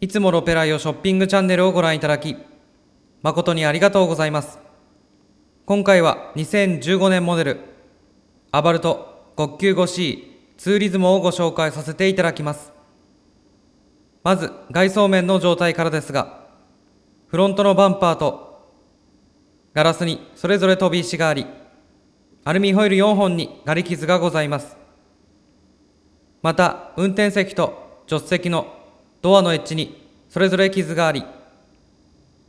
いつもロペライオショッピングチャンネルをご覧いただき、誠にありがとうございます。今回は2015年モデル、アバルト 595C ツーリズムをご紹介させていただきます。まず、外装面の状態からですが、フロントのバンパーと、ガラスにそれぞれ飛び石があり、アルミホイル4本にガリ傷がございます。また、運転席と助手席のドアのエッジにそれぞれ傷があり、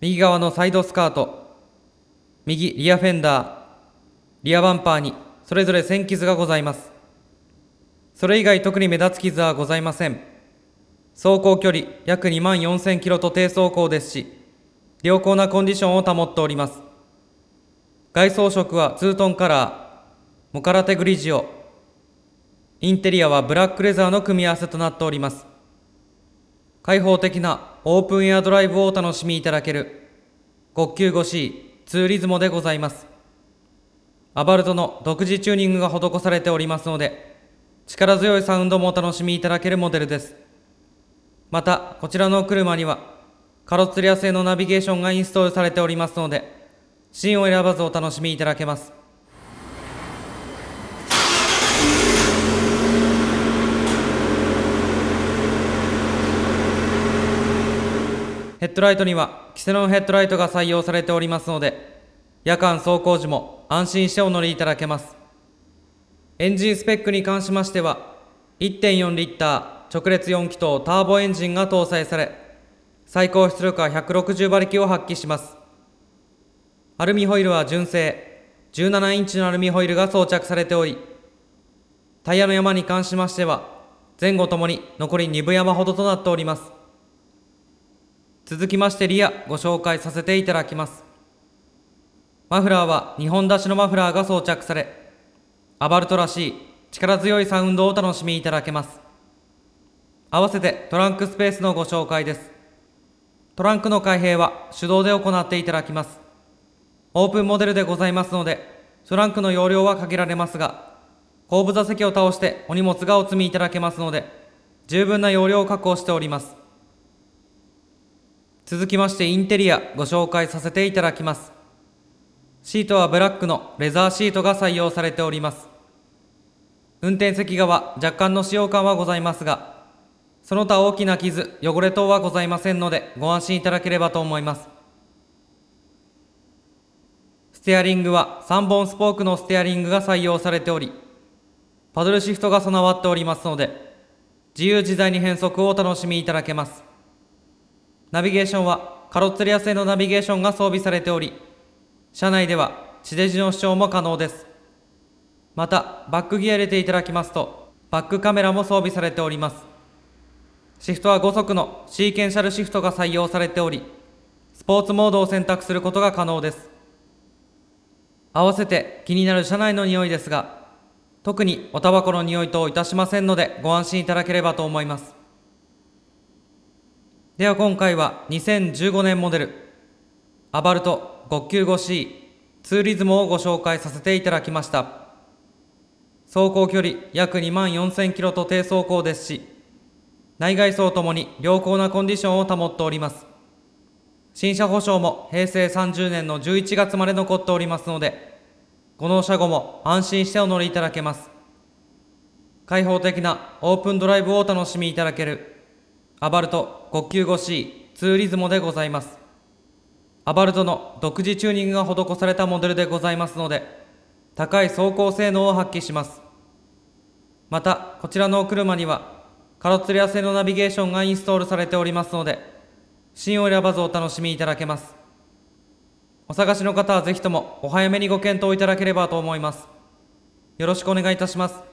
右側のサイドスカート、右リアフェンダー、リアバンパーにそれぞれ1000傷がございます。それ以外特に目立つ傷はございません。走行距離約2万4000キロと低走行ですし、良好なコンディションを保っております。外装色はツートンカラー、モカラテグリジオ、インテリアはブラックレザーの組み合わせとなっております。開放的なオープンエアドライブをお楽しみいただける、5級5 c ツーリズモでございます。アバルトの独自チューニングが施されておりますので、力強いサウンドもお楽しみいただけるモデルです。また、こちらの車には、カロッツリア製のナビゲーションがインストールされておりますので、シーンを選ばずお楽しみいただけます。ヘッドライトにはキセノンヘッドライトが採用されておりますので、夜間走行時も安心してお乗りいただけます。エンジンスペックに関しましては、1.4リッター直列4気筒ターボエンジンが搭載され、最高出力は160馬力を発揮します。アルミホイルは純正、17インチのアルミホイルが装着されており、タイヤの山に関しましては、前後ともに残り2分山ほどとなっております。続きましてリアご紹介させていただきますマフラーは2本出しのマフラーが装着されアバルトらしい力強いサウンドをお楽しみいただけます合わせてトランクスペースのご紹介ですトランクの開閉は手動で行っていただきますオープンモデルでございますのでトランクの容量は限られますが後部座席を倒してお荷物がお積みいただけますので十分な容量を確保しております続きましてインテリアご紹介させていただきますシートはブラックのレザーシートが採用されております運転席側若干の使用感はございますがその他大きな傷汚れ等はございませんのでご安心いただければと思いますステアリングは3本スポークのステアリングが採用されておりパドルシフトが備わっておりますので自由自在に変速をお楽しみいただけますナビゲーションはカロッツェリア製のナビゲーションが装備されており、車内では地デジの視聴も可能です。また、バックギア入れていただきますと、バックカメラも装備されております。シフトは5速のシーケンシャルシフトが採用されており、スポーツモードを選択することが可能です。合わせて気になる車内の匂いですが、特におタバコの匂いといたしませんのでご安心いただければと思います。では今回は2015年モデルアバルト 595C ツーリズムをご紹介させていただきました走行距離約2万4000キロと低走行ですし内外装ともに良好なコンディションを保っております新車保証も平成30年の11月まで残っておりますのでご納車後も安心してお乗りいただけます開放的なオープンドライブをお楽しみいただけるアバルト国級 5C ツーリズモでございますアバルトの独自チューニングが施されたモデルでございますので高い走行性能を発揮しますまたこちらのお車にはカロツリア製のナビゲーションがインストールされておりますので新を選ばずお楽しみいただけますお探しの方はぜひともお早めにご検討いただければと思いますよろしくお願いいたします